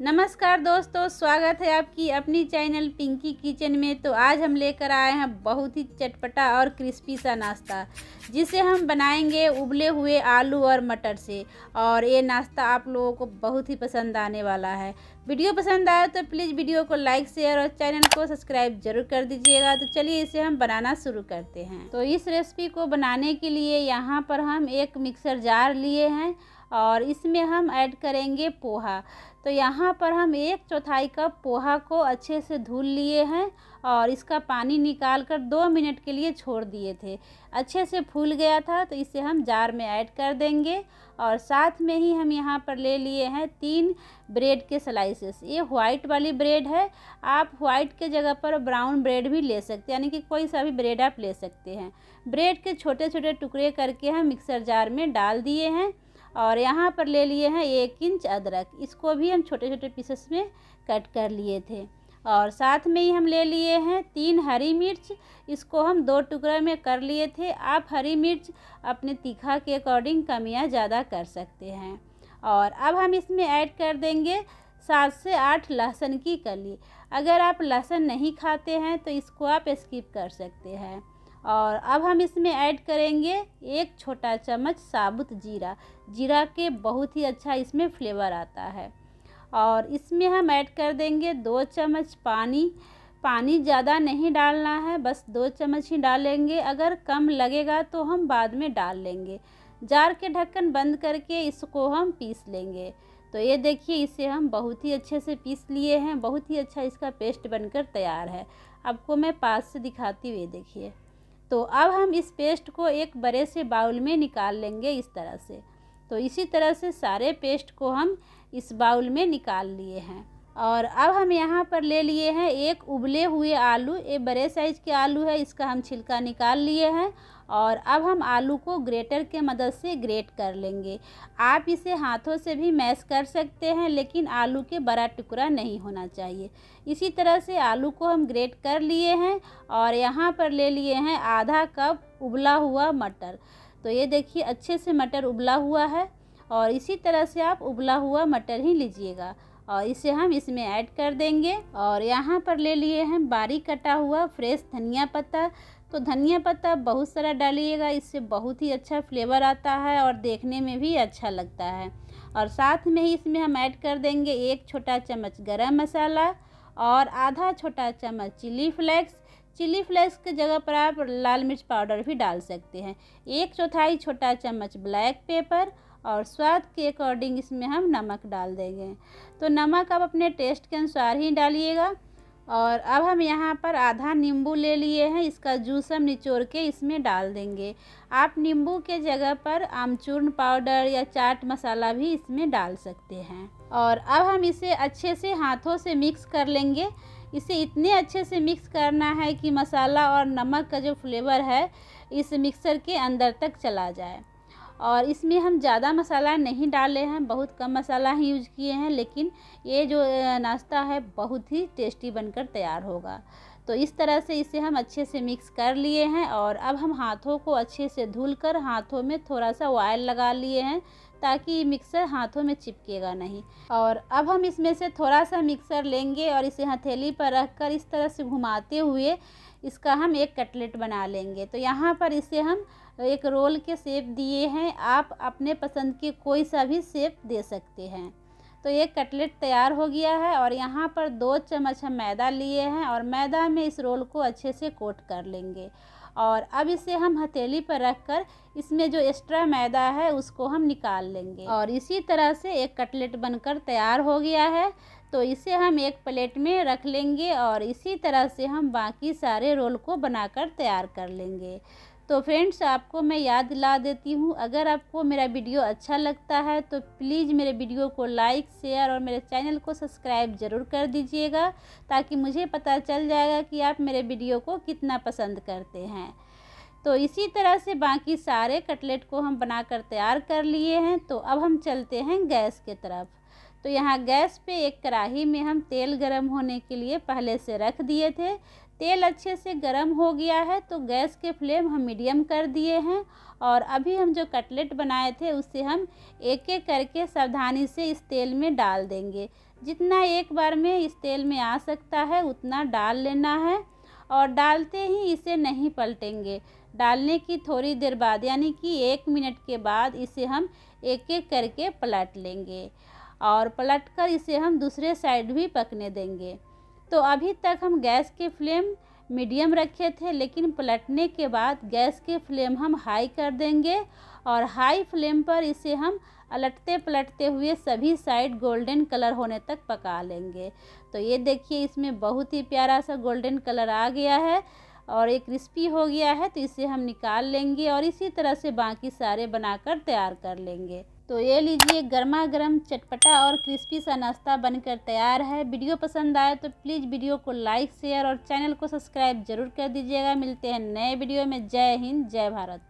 नमस्कार दोस्तों स्वागत है आपकी अपनी चैनल पिंकी किचन में तो आज हम लेकर आए हैं बहुत ही चटपटा और क्रिस्पी सा नाश्ता जिसे हम बनाएंगे उबले हुए आलू और मटर से और ये नाश्ता आप लोगों को बहुत ही पसंद आने वाला है वीडियो पसंद आए तो प्लीज़ वीडियो को लाइक शेयर और चैनल को सब्सक्राइब जरूर कर दीजिएगा तो चलिए इसे हम बनाना शुरू करते हैं तो इस रेसिपी को बनाने के लिए यहाँ पर हम एक मिक्सर जार लिए हैं और इसमें हम ऐड करेंगे पोहा तो यहाँ पर हम एक चौथाई कप पोहा को अच्छे से धुल लिए हैं और इसका पानी निकाल कर दो मिनट के लिए छोड़ दिए थे अच्छे से फूल गया था तो इसे हम जार में ऐड कर देंगे और साथ में ही हम यहाँ पर ले लिए हैं तीन ब्रेड के स्लाइसेस ये वाइट वाली ब्रेड है आप वाइट के जगह पर ब्राउन ब्रेड भी ले सकते हैं यानी कि कोई सा भी ब्रेड आप ले सकते हैं ब्रेड के छोटे छोटे टुकड़े करके हम मिक्सर जार में डाल दिए हैं और यहाँ पर ले लिए हैं एक इंच अदरक इसको भी हम छोटे छोटे पीसेस में कट कर लिए थे और साथ में ही हम ले लिए हैं तीन हरी मिर्च इसको हम दो टुकड़ा में कर लिए थे आप हरी मिर्च अपने तीखा के अकॉर्डिंग कम या ज़्यादा कर सकते हैं और अब हम इसमें ऐड कर देंगे सात से आठ लहसुन की कली अगर आप लहसुन नहीं खाते हैं तो इसको आप स्किप कर सकते हैं और अब हम इसमें ऐड करेंगे एक छोटा चम्मच साबुत जीरा जीरा के बहुत ही अच्छा इसमें फ्लेवर आता है और इसमें हम ऐड कर देंगे दो चम्मच पानी पानी ज़्यादा नहीं डालना है बस दो चम्मच ही डालेंगे अगर कम लगेगा तो हम बाद में डाल लेंगे जार के ढक्कन बंद करके इसको हम पीस लेंगे तो ये देखिए इसे हम बहुत ही अच्छे से पीस लिए हैं बहुत ही अच्छा इसका पेस्ट बनकर तैयार है आपको मैं पास से दिखाती हुई देखिए तो अब हम इस पेस्ट को एक बड़े से बाउल में निकाल लेंगे इस तरह से तो इसी तरह से सारे पेस्ट को हम इस बाउल में निकाल लिए हैं और अब हम यहाँ पर ले लिए हैं एक उबले हुए आलू ये बड़े साइज़ के आलू है इसका हम छिलका निकाल लिए हैं और अब हम आलू को ग्रेटर के मदद से ग्रेट कर लेंगे आप इसे हाथों से भी मैश कर सकते हैं लेकिन आलू के बड़ा टुकड़ा नहीं होना चाहिए इसी तरह से आलू को हम ग्रेट कर लिए हैं और यहाँ पर ले लिए हैं आधा कप उबला हुआ मटर तो ये देखिए अच्छे से मटर उबला हुआ है और इसी तरह से आप उबला हुआ मटर ही लीजिएगा और इसे हम इसमें ऐड कर देंगे और यहाँ पर ले लिए हैं बारीक कटा हुआ फ्रेश धनिया पत्ता तो धनिया पत्ता बहुत सारा डालिएगा इससे बहुत ही अच्छा फ्लेवर आता है और देखने में भी अच्छा लगता है और साथ में ही इसमें हम ऐड कर देंगे एक छोटा चम्मच गरम मसाला और आधा छोटा चम्मच चिली फ्लेक्स चिली फ्लेक्स की जगह पर आप लाल मिर्च पाउडर भी डाल सकते हैं एक चौथाई छोटा चम्मच ब्लैक पेपर और स्वाद के अकॉर्डिंग इसमें हम नमक डाल देंगे तो नमक आप अपने टेस्ट के अनुसार ही डालिएगा और अब हम यहाँ पर आधा नींबू ले लिए हैं इसका जूस हम निचोड़ के इसमें डाल देंगे आप नींबू के जगह पर आमचूर्ण पाउडर या चाट मसाला भी इसमें डाल सकते हैं और अब हम इसे अच्छे से हाथों से मिक्स कर लेंगे इसे इतने अच्छे से मिक्स करना है कि मसाला और नमक का जो फ्लेवर है इस मिक्सर के अंदर तक चला जाए और इसमें हम ज़्यादा मसाला नहीं डाले हैं बहुत कम मसाला ही यूज किए हैं लेकिन ये जो नाश्ता है बहुत ही टेस्टी बनकर तैयार होगा तो इस तरह से इसे हम अच्छे से मिक्स कर लिए हैं और अब हम हाथों को अच्छे से धुल कर हाथों में थोड़ा सा ऑयल लगा लिए हैं ताकि मिक्सर हाथों में चिपकेगा नहीं और अब हम इसमें से थोड़ा सा मिक्सर लेंगे और इसे हथेली पर रख कर इस तरह से घुमाते हुए इसका हम एक कटलेट बना लेंगे तो यहाँ पर इसे हम एक रोल के सेप दिए हैं आप अपने पसंद के कोई सा भी सेप दे सकते हैं तो ये कटलेट तैयार हो गया है और यहाँ पर दो चम्मच हम मैदा लिए हैं और मैदा में इस रोल को अच्छे से कोट कर लेंगे और अब इसे हम हथेली पर रख कर इसमें जो एक्स्ट्रा मैदा है उसको हम निकाल लेंगे और इसी तरह से एक कटलेट बनकर तैयार हो गया है तो इसे हम एक प्लेट में रख लेंगे और इसी तरह से हम बाकी सारे रोल को बनाकर तैयार कर लेंगे तो फ्रेंड्स आपको मैं याद दिला देती हूँ अगर आपको मेरा वीडियो अच्छा लगता है तो प्लीज़ मेरे वीडियो को लाइक शेयर और मेरे चैनल को सब्सक्राइब ज़रूर कर दीजिएगा ताकि मुझे पता चल जाएगा कि आप मेरे वीडियो को कितना पसंद करते हैं तो इसी तरह से बाकी सारे कटलेट को हम बनाकर तैयार कर लिए हैं तो अब हम चलते हैं गैस के तरफ तो यहाँ गैस पे एक कढ़ाही में हम तेल गरम होने के लिए पहले से रख दिए थे तेल अच्छे से गरम हो गया है तो गैस के फ्लेम हम मीडियम कर दिए हैं और अभी हम जो कटलेट बनाए थे उसे हम एक एक करके सावधानी से इस तेल में डाल देंगे जितना एक बार में इस तेल में आ सकता है उतना डाल लेना है और डालते ही इसे नहीं पलटेंगे डालने की थोड़ी देर बाद यानी कि एक मिनट के बाद इसे हम एक एक करके पलट लेंगे और पलटकर इसे हम दूसरे साइड भी पकने देंगे तो अभी तक हम गैस के फ्लेम मीडियम रखे थे लेकिन पलटने के बाद गैस के फ्लेम हम हाई कर देंगे और हाई फ्लेम पर इसे हम अलटते पलटते हुए सभी साइड गोल्डन कलर होने तक पका लेंगे तो ये देखिए इसमें बहुत ही प्यारा सा गोल्डन कलर आ गया है और ये क्रिस्पी हो गया है तो इसे हम निकाल लेंगे और इसी तरह से बाकी सारे बनाकर तैयार कर लेंगे तो ये लीजिए गर्मा गर्म चटपटा और क्रिस्पी सा नाश्ता बनकर तैयार है वीडियो पसंद आए तो प्लीज़ वीडियो को लाइक शेयर और चैनल को सब्सक्राइब जरूर कर दीजिएगा मिलते हैं नए वीडियो में जय हिंद जय भारत